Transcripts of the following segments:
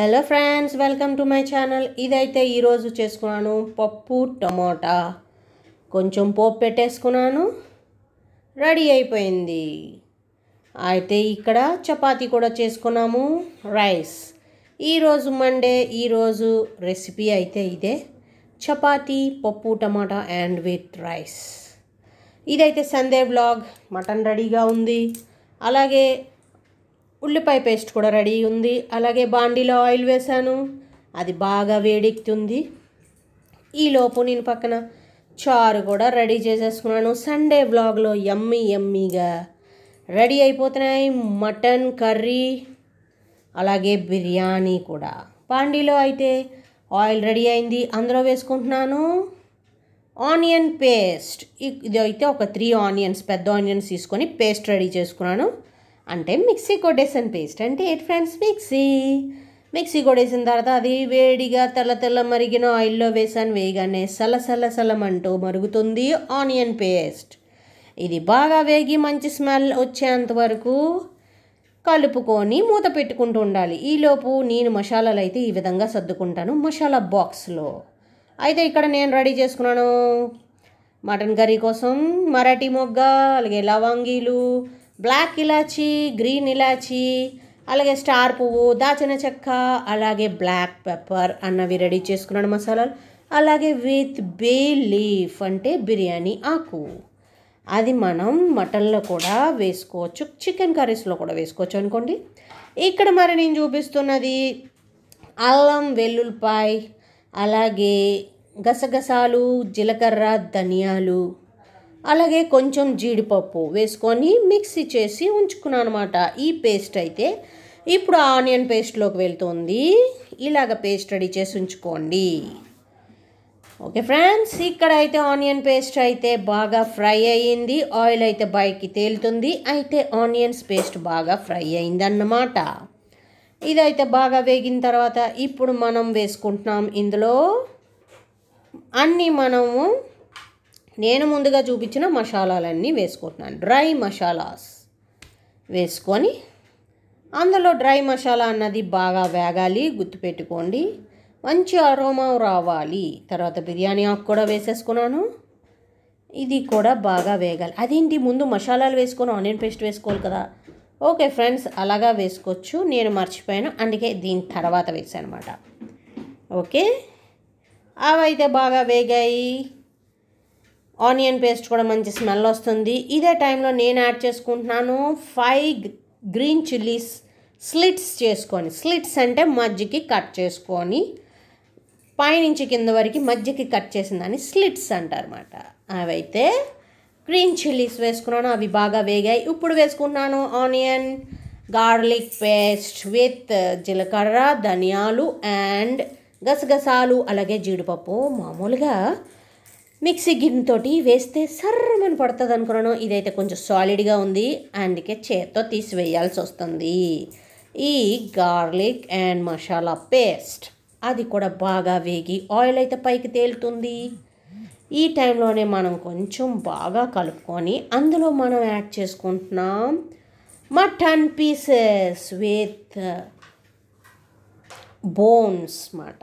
hello friends welcome to my channel ఇదైతే ఈరోజు చేసుకున్నాను పప్పు టమోటా కొంచెం పోపు పెట్టేసుకున్నాను రెడీ అయిపోయింది అయితే ఇక్కడ చపాతి కూడా చేసుకున్నాము రైస్ ఈరోజు మండే ఈరోజు రెసిపీ అయితే ఇదే చపాతి పప్పు టమాటా అండ్ విత్ రైస్ ఇదైతే సందే బ్లాగ్ మటన్ రెడీగా ఉంది అలాగే ఉల్లిపాయ పేస్ట్ కూడా రెడీ ఉంది అలాగే బాండీలో ఆయిల్ వేశాను అది బాగా వేడెక్కుతుంది ఈలోపు నేను పక్కన చారు కూడా రెడీ చేసేసుకున్నాను సండే బ్లాగ్లో ఎమ్మీ ఎమ్మీగా రెడీ అయిపోతున్నాయి మటన్ కర్రీ అలాగే బిర్యానీ కూడా బాండీలో అయితే ఆయిల్ రెడీ అయింది అందులో వేసుకుంటున్నాను ఆనియన్ పేస్ట్ ఇది అయితే ఒక త్రీ ఆనియన్స్ పెద్ద ఆనియన్స్ తీసుకొని పేస్ట్ రెడీ చేసుకున్నాను అంటే మిక్సీ కొట్టేసిన పేస్ట్ అంటే ఏంటి ఫ్రెండ్స్ మిక్సీ మిక్సీ కొట్టేసిన తర్వాత అది వేడిగా తెల్ల తెల్ల మరిగిన ఆయిల్లో వేసాను వేయగానే సలసల సలమంటూ మరుగుతుంది ఆనియన్ పేస్ట్ ఇది బాగా వేగి మంచి స్మెల్ వచ్చేంత వరకు కలుపుకొని మూత పెట్టుకుంటూ ఉండాలి ఈలోపు నేను మసాలాలు అయితే ఈ విధంగా సర్దుకుంటాను మసాలా బాక్స్లో అయితే ఇక్కడ నేను రెడీ చేసుకున్నాను మటన్ కర్రీ కోసం మరాఠీ మొగ్గ అలాగే లవంగీలు బ్లాక్ ఇలాచీ గ్రీన్ ఇలాచీ అలాగే స్టార్ పువ్వు దాచిన చెక్క అలాగే బ్లాక్ పెప్పర్ అన్నవి రెడీ చేసుకున్నాడు మసాలాలు అలాగే విత్ బే లీఫ్ అంటే బిర్యానీ ఆకు అది మనం మటన్లో కూడా వేసుకోవచ్చు చికెన్ కర్రీస్లో కూడా వేసుకోవచ్చు అనుకోండి ఇక్కడ మరి నేను చూపిస్తున్నది అల్లం వెల్లుల్లిపాయ అలాగే గసగసాలు జీలకర్ర ధనియాలు అలాగే కొంచెం జీడిపప్పు వేసుకొని మిక్సీ చేసి ఉంచుకున్నాను అనమాట ఈ పేస్ట్ అయితే ఇప్పుడు ఆనియన్ పేస్ట్లోకి వెళ్తుంది ఇలాగ పేస్ట్ రెడీ చేసి ఉంచుకోండి ఓకే ఫ్రెండ్స్ ఇక్కడ అయితే ఆనియన్ పేస్ట్ అయితే బాగా ఫ్రై అయ్యింది ఆయిల్ అయితే బయటికి తేలుతుంది అయితే ఆనియన్స్ పేస్ట్ బాగా ఫ్రై అయిందన్నమాట ఇదైతే బాగా వేగిన తర్వాత ఇప్పుడు మనం వేసుకుంటున్నాం ఇందులో అన్నీ మనము నేను ముందుగా చూపించిన మసాలాలన్నీ వేసుకుంటున్నాను డ్రై మసాలాస్ వేసుకొని అందులో డ్రై మసాలా అన్నది బాగా వేగాలి గుర్తుపెట్టుకోండి మంచి అరోమా రావాలి తర్వాత బిర్యానీ ఆకు కూడా వేసేసుకున్నాను ఇది కూడా బాగా వేగాలి అదేంటి ముందు మసాలాలు వేసుకొని ఆనియన్ పేస్ట్ వేసుకోవాలి కదా ఓకే ఫ్రెండ్స్ అలాగా వేసుకోవచ్చు నేను మర్చిపోయాను అందుకే దీని తర్వాత వేసాను అనమాట ఓకే అవైతే బాగా వేగాయి ఆనియన్ పేస్ట్ కూడా మంచి స్మెల్ వస్తుంది ఇదే టైంలో నేను యాడ్ చేసుకుంటున్నాను ఫైవ్ గ్రీన్ చిల్లీస్ స్లిట్స్ చేసుకొని స్లిట్స్ అంటే మజ్జికి కట్ చేసుకొని పైనుంచి కింద వరకు మజ్జికి కట్ చేసిందని స్లిట్స్ అంటారన్నమాట అవైతే గ్రీన్ చిల్లీస్ వేసుకున్నాను అవి బాగా వేగాయి ఇప్పుడు వేసుకుంటున్నాను ఆనియన్ గార్లిక్ పేస్ట్ విత్ జీలకర్ర ధనియాలు అండ్ గసగసాలు అలాగే జీడిపప్పు మామూలుగా మిక్సీ గిన్నెతోటి వేస్తే సర్రమని పడుతుంది అనుకున్నాను ఇదైతే కొంచెం సాలిడ్గా ఉంది అందుకే చేత్తో తీసివేయాల్సి వస్తుంది ఈ గార్లిక్ అండ్ మసాలా పేస్ట్ అది కూడా బాగా వేగి ఆయిల్ అయితే పైకి తేలుతుంది ఈ టైంలోనే మనం కొంచెం బాగా కలుపుకొని అందులో మనం యాడ్ చేసుకుంటున్నాం మటన్ పీసెస్ విత్ బోన్స్ మాట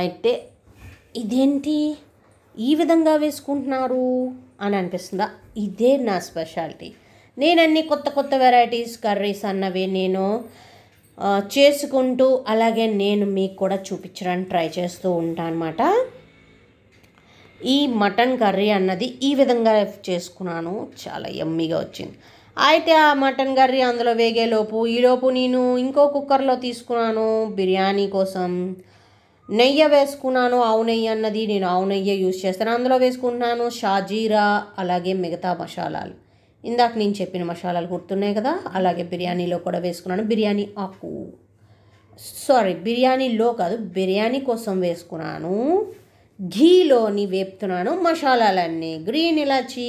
అయితే ఇదేంటి ఈ విధంగా వేసుకుంటున్నారు అని అనిపిస్తుందా ఇదే నా స్పెషాలిటీ నేను అన్ని కొత్త కొత్త వెరైటీస్ కర్రీస్ అన్నవి నేను చేసుకుంటూ అలాగే నేను మీకు కూడా చూపించడానికి ట్రై చేస్తూ ఉంటాను అనమాట ఈ మటన్ కర్రీ అన్నది ఈ విధంగా చేసుకున్నాను చాలా ఎమ్మిగా వచ్చింది అయితే ఆ మటన్ కర్రీ అందులో వేగేలోపు ఈలోపు నేను ఇంకో కుక్కర్లో తీసుకున్నాను బిర్యానీ కోసం నెయ్యి వేసుకున్నాను ఆవు నెయ్యి అన్నది నేను ఆవు నెయ్యి యూజ్ చేస్తాను అందులో వేసుకుంటున్నాను షాజీరా అలాగే మిగతా మసాలాలు ఇందాక నేను చెప్పిన మసాలాలు గుర్తున్నాయి కదా అలాగే బిర్యానీలో కూడా వేసుకున్నాను బిర్యానీ ఆకు సారీ బిర్యానీలో కాదు బిర్యానీ కోసం వేసుకున్నాను ఘీలోని వేపుతున్నాను మసాలాలన్నీ green elaichi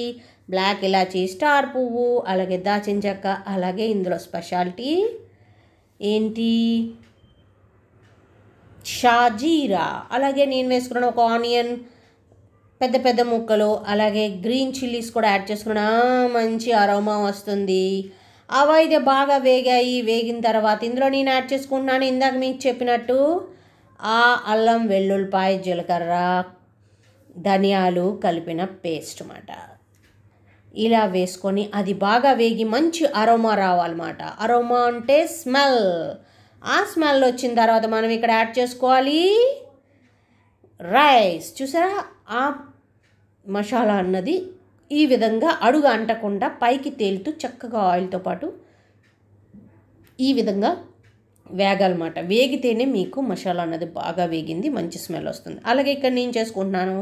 black elaichi star పువ్వు అలాగే దాచిన చెక్క అలాగే ఇందులో స్పెషాలిటీ ఏంటి షాజీరా అలాగే నేను వేసుకున్న ఒక ఆనియన్ పెద్ద పెద్ద ముక్కలు అలాగే గ్రీన్ చిల్లీస్ కూడా యాడ్ చేసుకున్నా మంచి అరోమా వస్తుంది అవి అయితే బాగా వేగాయి వేగిన తర్వాత ఇందులో నేను యాడ్ చేసుకుంటున్నాను ఇందాక మీకు చెప్పినట్టు ఆ అల్లం వెల్లుల్లిపాయ జీలకర్ర ధనియాలు కలిపిన పేస్ట్ అన్నమాట ఇలా వేసుకొని అది బాగా వేగి మంచి అరోమా రావాలన్నమాట అరోమా అంటే స్మెల్ ఆ స్మెల్ వచ్చిన తర్వాత మనం ఇక్కడ యాడ్ చేసుకోవాలి రైస్ చూసారా ఆ మసాలా అన్నది ఈ విధంగా అడుగు అంటకుండా పైకి తేలుతూ చక్కగా ఆయిల్తో పాటు ఈ విధంగా వేగాలన్నమాట వేగితేనే మీకు మసాలా అన్నది బాగా వేగింది మంచి స్మెల్ వస్తుంది అలాగే ఇక్కడ నేను చేసుకుంటున్నాను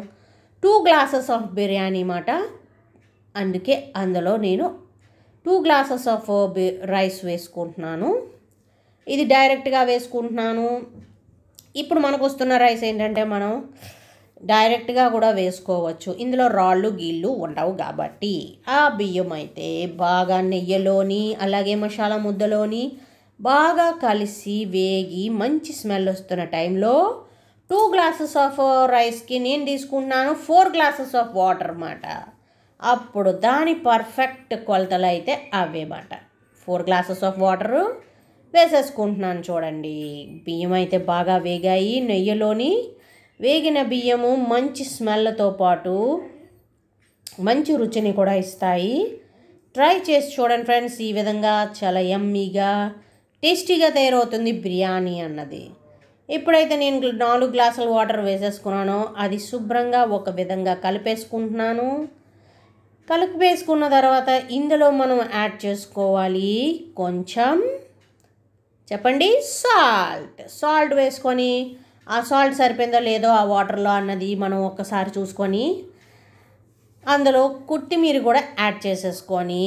టూ గ్లాసెస్ ఆఫ్ బిర్యానీ మాట అందుకే అందులో నేను టూ గ్లాసెస్ ఆఫ్ రైస్ వేసుకుంటున్నాను ఇది డైరెక్ట్గా వేసుకుంటున్నాను ఇప్పుడు మనకు వస్తున్న రైస్ ఏంటంటే మనం డైరెక్ట్గా కూడా వేసుకోవచ్చు ఇందులో రాళ్ళు గీళ్ళు ఉండవు కాబట్టి ఆ బియ్యం అయితే బాగా నెయ్యిలోని అలాగే మసాలా ముద్దలోని బాగా కలిసి వేగి మంచి స్మెల్ వస్తున్న టైంలో టూ గ్లాసెస్ ఆఫ్ రైస్కి నేను తీసుకుంటున్నాను ఫోర్ గ్లాసెస్ ఆఫ్ వాటర్ అన్నమాట అప్పుడు దాని పర్ఫెక్ట్ కొలతలు అయితే అవేమాట ఫోర్ గ్లాసెస్ ఆఫ్ వాటరు వేసేసుకుంటున్నాను చూడండి బియ్యం అయితే బాగా వేగాయి నెయ్యిలోని వేగిన బియ్యము మంచి స్మెల్తో పాటు మంచి రుచిని కూడా ఇస్తాయి ట్రై చేసి చూడండి ఫ్రెండ్స్ ఈ విధంగా చాలా ఎమ్మీగా టేస్టీగా తయారవుతుంది బిర్యానీ అన్నది ఎప్పుడైతే నేను నాలుగు గ్లాసుల వాటర్ వేసేసుకున్నానో అది శుభ్రంగా ఒక విధంగా కలిపేసుకుంటున్నాను కలిపేసుకున్న తర్వాత ఇందులో మనం యాడ్ చేసుకోవాలి కొంచెం చెప్పండి సాల్ట్ సాల్ట్ వేసుకొని ఆ సాల్ట్ సరిపోయిందో లేదో ఆ వాటర్లో అన్నది మనం ఒక్కసారి చూసుకొని అందులో కొత్తిమీర కూడా యాడ్ చేసేసుకొని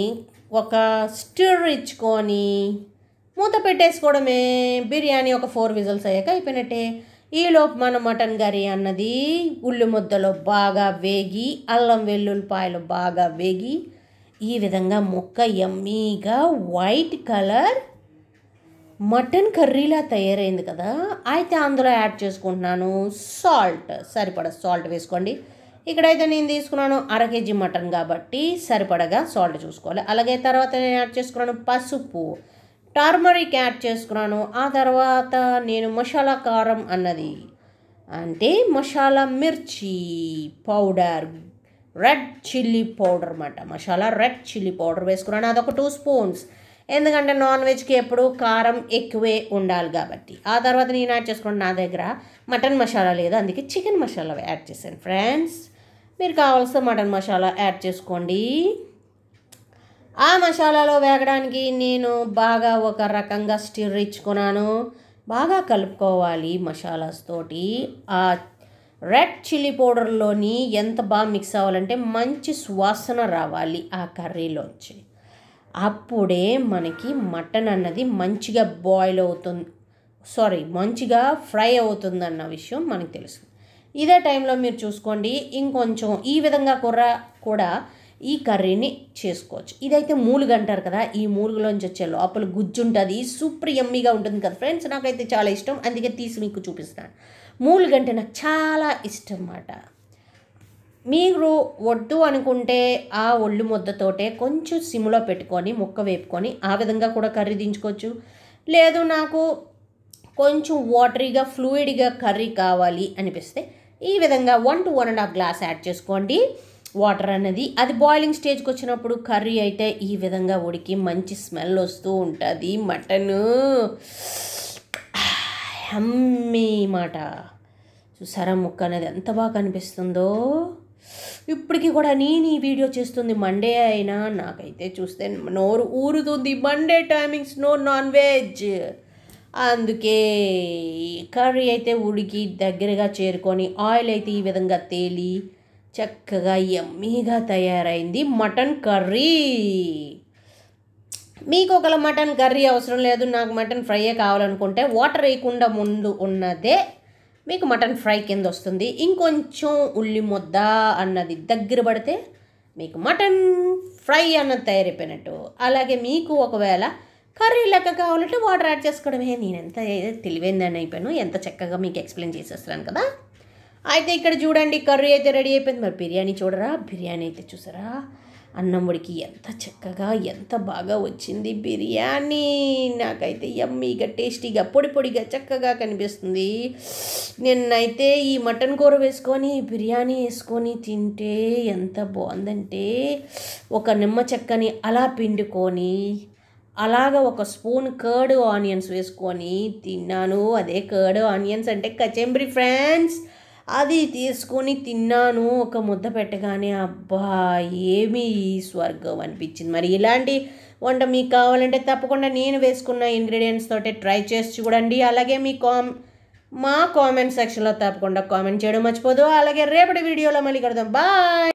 ఒక స్టిర్ ఇచ్చుకొని మూత పెట్టేసుకోవడమే బిర్యానీ ఒక ఫోర్ విజల్స్ అయ్యాక అయిపోయినట్టే ఈలోపు మన మటన్ కర్రీ అన్నది ఉల్లి ముద్దలో బాగా వేగి అల్లం వెల్లుల్లిపాయలు బాగా వేగి ఈ విధంగా ముక్క ఎమ్మీగా వైట్ కలర్ మటన్ కర్రీలా తయారైంది కదా అయితే అందులో యాడ్ చేసుకుంటున్నాను సాల్ట్ సరిపడ సాల్ట్ వేసుకోండి ఇక్కడైతే నేను తీసుకున్నాను అర కేజీ మటన్ కాబట్టి సరిపడగా సాల్ట్ చూసుకోవాలి అలాగే తర్వాత నేను యాడ్ చేసుకున్నాను పసుపు టర్మరిక్ యాడ్ చేసుకున్నాను ఆ తర్వాత నేను మసాలా కారం అన్నది అంటే మసాలా మిర్చి పౌడర్ రెడ్ చిల్లీ పౌడర్ అన్నమాట మసాలా రెడ్ చిల్లీ పౌడర్ వేసుకున్నాను అదొక టూ స్పూన్స్ ఎందుకంటే నాన్ వెజ్కి ఎప్పుడు కారం ఎక్కువే ఉండాలి కాబట్టి ఆ తర్వాత నేను యాడ్ చేసుకోండి నా దగ్గర మటన్ మసాలా లేదు అందుకే చికెన్ మసాలా యాడ్ చేశాను ఫ్రెండ్స్ మీరు కావాల్సిన మటన్ మసాలా యాడ్ చేసుకోండి ఆ మసాలాలో వేగడానికి నేను బాగా ఒక రకంగా స్టిర్ ఇచ్చుకున్నాను బాగా కలుపుకోవాలి మసాలాస్ తోటి ఆ రెడ్ చిల్లీ పౌడర్లోని ఎంత బాగా మిక్స్ అవ్వాలంటే మంచి సువాసన రావాలి ఆ కర్రీలోంచి అప్పుడే మనకి మటన్ అన్నది మంచిగా బాయిల్ అవుతుంది సారీ మంచిగా ఫ్రై అవుతుంది అన్న విషయం మనకు తెలుసు ఇదే టైంలో మీరు చూసుకోండి ఇంకొంచెం ఈ విధంగా కూర కూడా ఈ కర్రీని చేసుకోవచ్చు ఇదైతే మూలుగ అంటారు కదా ఈ మూలుగులోంచి వచ్చే లోపల గుజ్జు ఉంటుంది సూపర్ ఎమ్మీగా ఉంటుంది కదా ఫ్రెండ్స్ నాకైతే చాలా ఇష్టం అందుకే తీసి మీకు చూపిస్తాను మూలుగంటే అంటే నాకు చాలా ఇష్టం అన్నమాట మీరు వద్దు అనుకుంటే ఆ ఒళ్ళు ముద్దతోటే కొంచెం సిమ్లో పెట్టుకొని ముక్క వేపుకొని ఆ విధంగా కూడా కర్రీ దించుకోవచ్చు లేదు నాకు కొంచెం వాటరీగా ఫ్లూయిడ్గా కర్రీ కావాలి అనిపిస్తే ఈ విధంగా one two one and half glass add చేసుకోండి వాటర్ అనేది అది బాయిలింగ్ స్టేజ్కి వచ్చినప్పుడు కర్రీ అయితే ఈ విధంగా ఉడికి మంచి స్మెల్ వస్తూ ఉంటుంది మటన్ హమ్మీ మాట చూసారా ముక్క అనేది ఎంత బాగా కనిపిస్తుందో ఇప్పటికీ కూడా నేను ఈ వీడియో చేస్తుంది మండే అయినా నాకైతే చూస్తే నోరు ఊరుతుంది Monday timings no non veg అందుకే కర్రీ అయితే ఉడికి దగ్గరగా చేరుకొని ఆయిల్ అయితే ఈ విధంగా తేలి చక్కగా ఎమ్మీగా తయారైంది మటన్ కర్రీ మీకు ఒకవేళ మటన్ కర్రీ అవసరం లేదు నాకు మటన్ ఫ్రైయే కావాలనుకుంటే వాటర్ వేయకుండా ముందు ఉన్నదే మీకు మటన్ ఫ్రై కింద వస్తుంది ఇంకొంచెం ఉల్లి ముద్ద అన్నది దగ్గర పడితే మీకు మటన్ ఫ్రై అన్నది తయారైపోయినట్టు అలాగే మీకు ఒకవేళ కర్రీ లెక్క కావాలంటే వాటర్ యాడ్ చేసుకోవడమే నేను ఎంత తెలివైందని అయిపోయాను ఎంత చక్కగా మీకు ఎక్స్ప్లెయిన్ చేసేస్తున్నాను కదా అయితే ఇక్కడ చూడండి కర్రీ అయితే రెడీ అయిపోయింది మరి బిర్యానీ చూడరా బిర్యానీ అయితే చూసారా అన్నముడికి ఎంత చక్కగా ఎంత బాగా వచ్చింది బిర్యానీ నాకైతే ఎమ్మీగా టేస్టీగా పొడి పొడిగా చక్కగా కనిపిస్తుంది నిన్నైతే ఈ మటన్ కూర వేసుకొని బిర్యానీ వేసుకొని తింటే ఎంత బాగుందంటే ఒక నిమ్మ చెక్కని అలా పిండుకొని అలాగ ఒక స్పూన్ కర్డ్ ఆనియన్స్ వేసుకొని తిన్నాను అదే కర్డ్ ఆనియన్స్ అంటే కచెంబ్రి ఫ్రెండ్స్ అది తీసుకొని తిన్నాను ఒక ముద్ద పెట్టగానే అబ్బా ఏమి స్వర్గం అనిపించింది మరి ఇలాంటి వంట మీకు కావాలంటే తప్పకుండా నేను వేసుకున్న ఇంగ్రీడియంట్స్ తోటే ట్రై చేసి చూడండి అలాగే మీ కామ్ మా కామెంట్ సెక్షన్లో తప్పకుండా కామెంట్ చేయడం మర్చిపోదు అలాగే రేపటి వీడియోలో మళ్ళీ కడదాం బాయ్